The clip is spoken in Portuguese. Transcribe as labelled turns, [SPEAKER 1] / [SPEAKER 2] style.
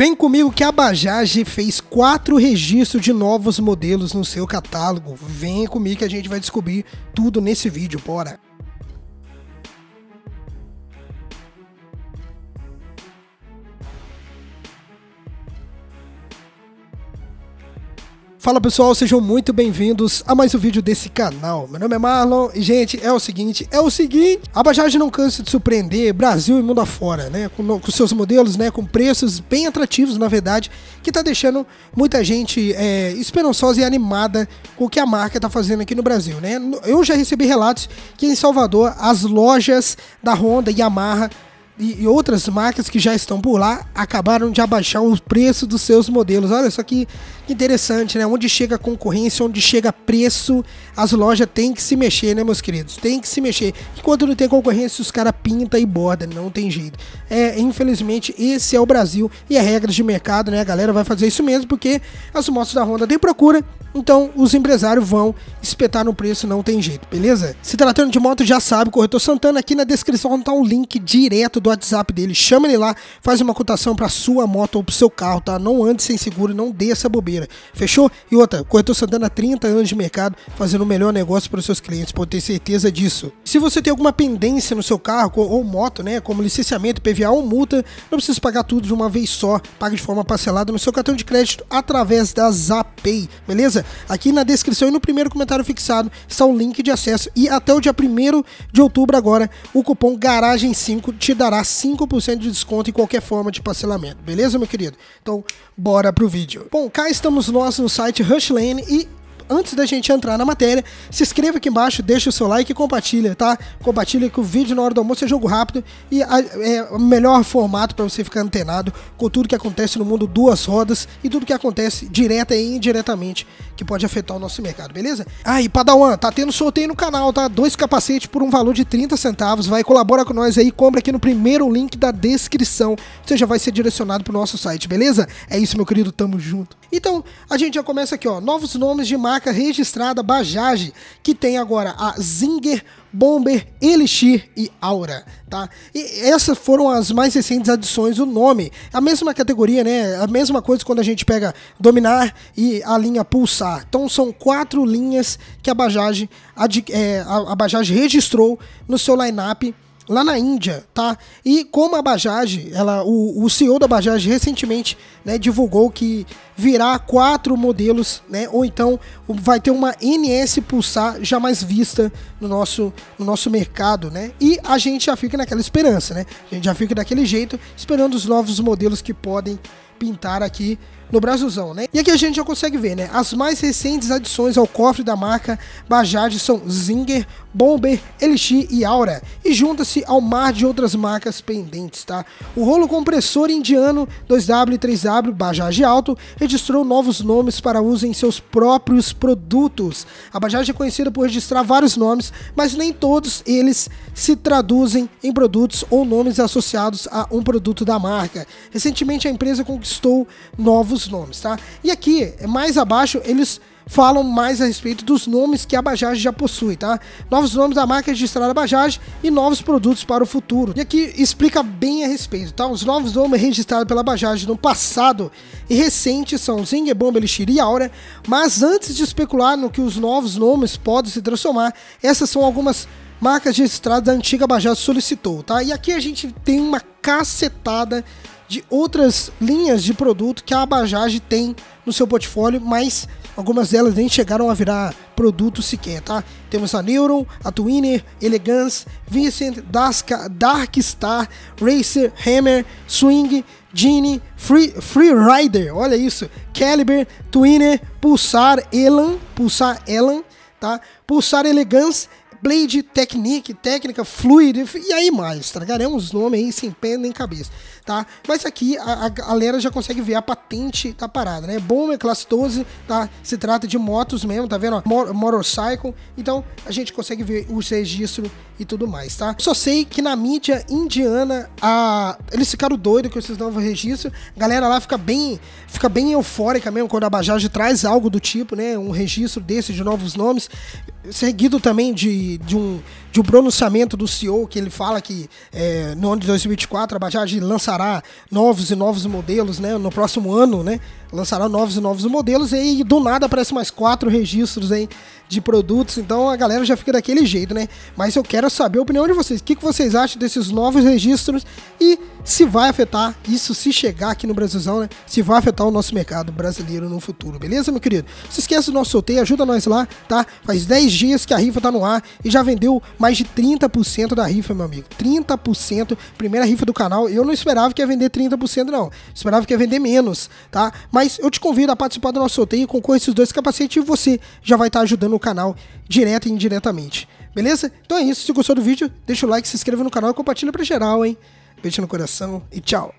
[SPEAKER 1] Vem comigo que a Bajaj fez quatro registros de novos modelos no seu catálogo. Vem comigo que a gente vai descobrir tudo nesse vídeo, bora! Fala pessoal, sejam muito bem-vindos a mais um vídeo desse canal. Meu nome é Marlon e, gente, é o seguinte, é o seguinte, a Bajaj não cansa de surpreender Brasil e mundo afora, né? Com, com seus modelos, né? Com preços bem atrativos, na verdade, que tá deixando muita gente é, esperançosa e animada com o que a marca tá fazendo aqui no Brasil, né? Eu já recebi relatos que em Salvador as lojas da Honda e Yamaha e, e outras marcas que já estão por lá acabaram de abaixar o preço dos seus modelos. Olha só que interessante, né? Onde chega concorrência, onde chega preço, as lojas têm que se mexer, né, meus queridos? Tem que se mexer. Enquanto não tem concorrência, os caras pinta e borda, não tem jeito. É, infelizmente, esse é o Brasil e a é regra de mercado, né? A galera vai fazer isso mesmo porque as motos da Honda têm procura, então os empresários vão espetar no preço, não tem jeito, beleza? Se tratando de moto, já sabe, corretor Santana, aqui na descrição tá um link direto do WhatsApp dele, chama ele lá, faz uma cotação para sua moto ou pro seu carro, tá? Não ande sem seguro, não dê essa bobeira. Fechou? E outra, Corretor Santana 30 anos de mercado, fazendo o melhor negócio para os seus clientes, pode ter certeza disso. Se você tem alguma pendência no seu carro ou moto, né, como licenciamento, PVA ou multa, não precisa pagar tudo de uma vez só, paga de forma parcelada no seu cartão de crédito através da Zapay, beleza? Aqui na descrição e no primeiro comentário fixado está o link de acesso e até o dia 1 de outubro agora, o cupom Garagem 5 te dá fará 5% de desconto em qualquer forma de parcelamento, beleza, meu querido? Então, bora pro vídeo. Bom, cá estamos nós no site Rushlane e antes da gente entrar na matéria, se inscreva aqui embaixo, deixa o seu like e compartilha, tá? Compartilha que o vídeo na hora do almoço é jogo rápido e é o melhor formato para você ficar antenado com tudo que acontece no mundo duas rodas e tudo que acontece direta e indiretamente que pode afetar o nosso mercado, beleza? Ah, e Padawan, tá tendo sorteio no canal, tá? Dois capacetes por um valor de 30 centavos, vai, colabora com nós aí, compra aqui no primeiro link da descrição, você já vai ser direcionado pro nosso site, beleza? É isso, meu querido, tamo junto. Então, a gente já começa aqui, ó, novos nomes de marca marca registrada Bajaj, que tem agora a Zinger, Bomber, Elixir e Aura, tá? E essas foram as mais recentes adições do nome. A mesma categoria, né? A mesma coisa quando a gente pega Dominar e a linha Pulsar. Então são quatro linhas que a Bajaj, é, a Bajaj registrou no seu line-up lá na Índia, tá? E como a Bajaj, ela, o, o CEO da Bajaj recentemente né, divulgou que virá quatro modelos, né? Ou então vai ter uma NS Pulsar jamais vista no nosso, no nosso mercado, né? E a gente já fica naquela esperança, né? A gente já fica daquele jeito, esperando os novos modelos que podem pintar aqui no Brasilzão, né? E aqui a gente já consegue ver, né? As mais recentes adições ao cofre da marca Bajaj são Zinger, Bomber, Elixir e Aura, e junta-se ao mar de outras marcas pendentes, tá? O rolo compressor indiano 2W e 3W Bajaj Alto registrou novos nomes para uso em seus próprios produtos. A Bajaj é conhecida por registrar vários nomes, mas nem todos eles se traduzem em produtos ou nomes associados a um produto da marca. Recentemente a empresa conquistou conquistou novos nomes, tá? E aqui, mais abaixo, eles falam mais a respeito dos nomes que a Bajaj já possui, tá? Novos nomes da marca registrada Bajaj e novos produtos para o futuro. E aqui explica bem a respeito, tá? Os novos nomes registrados pela Bajaj no passado e recente são Zinger, Bomba, Elixir e Aura, mas antes de especular no que os novos nomes podem se transformar, essas são algumas marcas registradas da antiga Bajaj solicitou, tá? E aqui a gente tem uma cacetada de outras linhas de produto que a Bajaj tem no seu portfólio, mas algumas delas nem chegaram a virar produto sequer, tá? Temos a Neuron, a Twinner, Elegance, Vincent, Daska, Star, Racer, Hammer, Swing, Genie, Free, Free Rider, olha isso, Caliber, Twinner, Pulsar, Elan, Pulsar Elan, tá? Pulsar Elegance Blade, Technique, Técnica, Fluid e aí mais, tá ligado? É uns nomes aí sem pé nem cabeça, tá? Mas aqui a, a galera já consegue ver a patente da parada, né? Bom, classe 12, tá? Se trata de motos mesmo, tá vendo? Mor motorcycle, então a gente consegue ver os registros e tudo mais, tá? Só sei que na mídia indiana, a... eles ficaram doidos com esses novos registros, a galera lá fica bem, fica bem eufórica mesmo quando a Bajaj traz algo do tipo, né? Um registro desse de novos nomes, seguido também de de, um, de um pronunciamento do CEO que ele fala que é, no ano de 2024 a Bajaj lançará novos e novos modelos, né? No próximo ano, né? Lançará novos e novos modelos e aí, do nada aparecem mais quatro registros aí de produtos, então a galera já fica daquele jeito, né? Mas eu quero saber a opinião de vocês. O que, que vocês acham desses novos registros e se vai afetar isso se chegar aqui no Brasilzão, né? Se vai afetar o nosso mercado brasileiro no futuro, beleza, meu querido? Se esquece do nosso sorteio, ajuda nós lá, tá? Faz 10 dias que a rifa tá no ar e já vendeu mais de 30% da rifa, meu amigo. 30%, primeira rifa do canal. Eu não esperava que ia vender 30%, não. Esperava que ia vender menos, tá? Mas eu te convido a participar do nosso sorteio, concorra esses dois capacetes e você já vai estar tá ajudando o canal direto e indiretamente. Beleza? Então é isso. Se gostou do vídeo, deixa o like, se inscreva no canal e compartilha pra geral, hein? Beijo no coração e tchau.